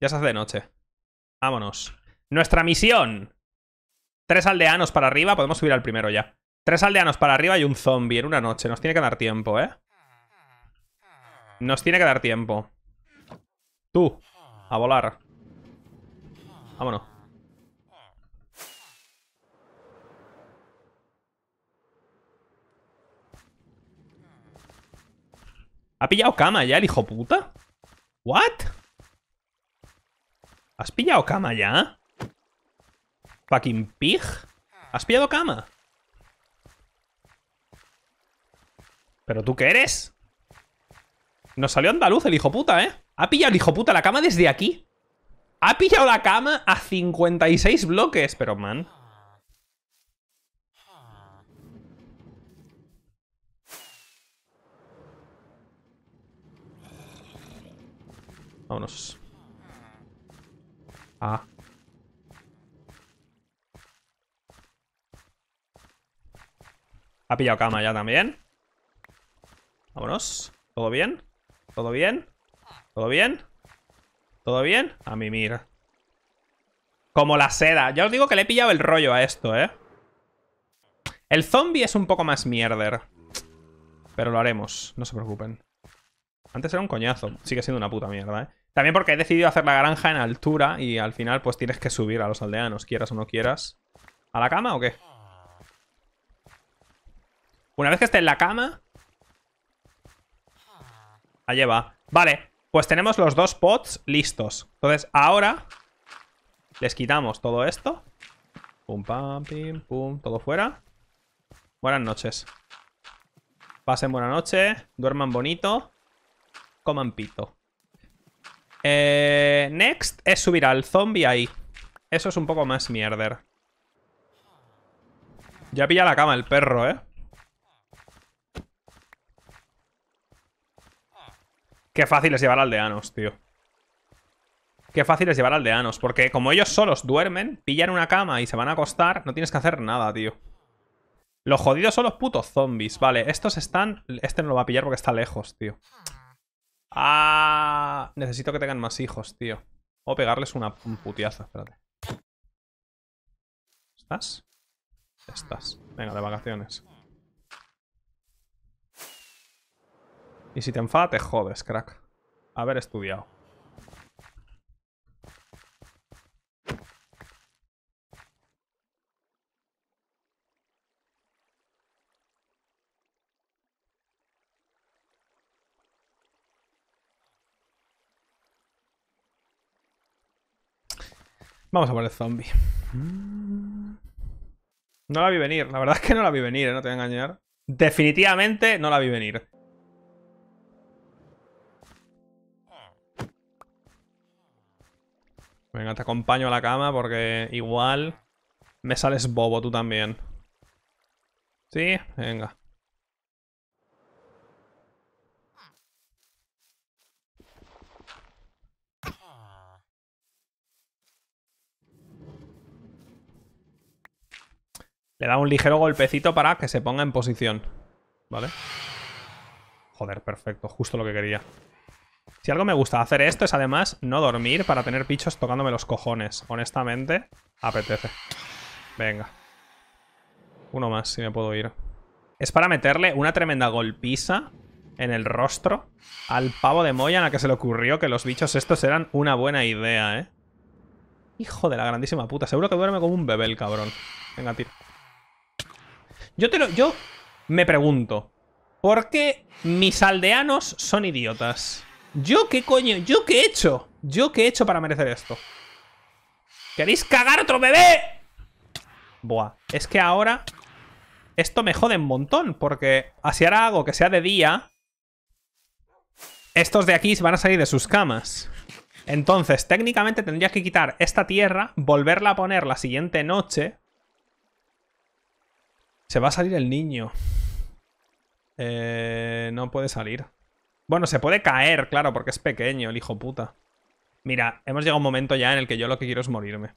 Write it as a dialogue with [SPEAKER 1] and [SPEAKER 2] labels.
[SPEAKER 1] Ya se hace de noche. Vámonos. Nuestra misión. Tres aldeanos para arriba. Podemos subir al primero ya. Tres aldeanos para arriba y un zombie en una noche. Nos tiene que dar tiempo, ¿eh? Nos tiene que dar tiempo. Tú. A volar. Vámonos. ¿Ha pillado cama ya el hijo puta? ¿What? ¿Has pillado cama ya? ¿Fucking pig? ¿Has pillado cama? ¿Pero tú qué eres? Nos salió andaluz el hijo puta, ¿eh? Ha pillado el hijo puta la cama desde aquí. Ha pillado la cama a 56 bloques, pero man. Vámonos. Ah. Ha pillado cama ya también. Vámonos. ¿Todo bien? ¿Todo bien? ¿Todo bien? ¿Todo bien? A mí, mira. Como la seda. Ya os digo que le he pillado el rollo a esto, ¿eh? El zombie es un poco más mierder. Pero lo haremos, no se preocupen. Antes era un coñazo. Sigue siendo una puta mierda, ¿eh? También porque he decidido hacer la granja en altura y al final pues tienes que subir a los aldeanos, quieras o no quieras. ¿A la cama o qué? Una vez que esté en la cama... Allí va. Vale, pues tenemos los dos pots listos. Entonces ahora les quitamos todo esto. Pum, pam, pim, pum, todo fuera. Buenas noches. Pasen buena noche, duerman bonito, coman pito. Eh, next es subir al zombie ahí. Eso es un poco más mierder. Ya pilla la cama el perro, ¿eh? Qué fácil es llevar aldeanos, tío. Qué fácil es llevar aldeanos, porque como ellos solos duermen, pillan una cama y se van a acostar, no tienes que hacer nada, tío. Los jodidos son los putos zombies. Vale, estos están... Este no lo va a pillar porque está lejos, tío. Ah, necesito que tengan más hijos, tío. O pegarles una putiaza, espérate. ¿Estás? Estás. Venga, de vacaciones. Y si te enfada, te jodes, crack. Haber estudiado. Vamos a por el zombie. No la vi venir, la verdad es que no la vi venir, ¿eh? no te voy a engañar. Definitivamente no la vi venir. Venga, te acompaño a la cama porque igual me sales bobo tú también. ¿Sí? Venga. Le da un ligero golpecito para que se ponga en posición. ¿Vale? Joder, perfecto. Justo lo que quería. Si algo me gusta hacer esto es además no dormir para tener pichos tocándome los cojones. Honestamente, apetece. Venga. Uno más, si me puedo ir. Es para meterle una tremenda golpiza en el rostro al pavo de en la que se le ocurrió que los bichos estos eran una buena idea, ¿eh? Hijo de la grandísima puta. Seguro que duerme como un bebé el cabrón. Venga, tío. Yo te lo... Yo me pregunto. ¿Por qué mis aldeanos son idiotas? ¿Yo qué coño? ¿Yo qué he hecho? ¿Yo qué he hecho para merecer esto? ¿Queréis cagar otro bebé? Buah, es que ahora esto me jode un montón, porque así ahora hago que sea de día, estos de aquí se van a salir de sus camas. Entonces, técnicamente tendría que quitar esta tierra, volverla a poner la siguiente noche, se va a salir el niño. Eh, no puede salir. Bueno, se puede caer, claro, porque es pequeño, el hijo puta. Mira, hemos llegado a un momento ya en el que yo lo que quiero es morirme.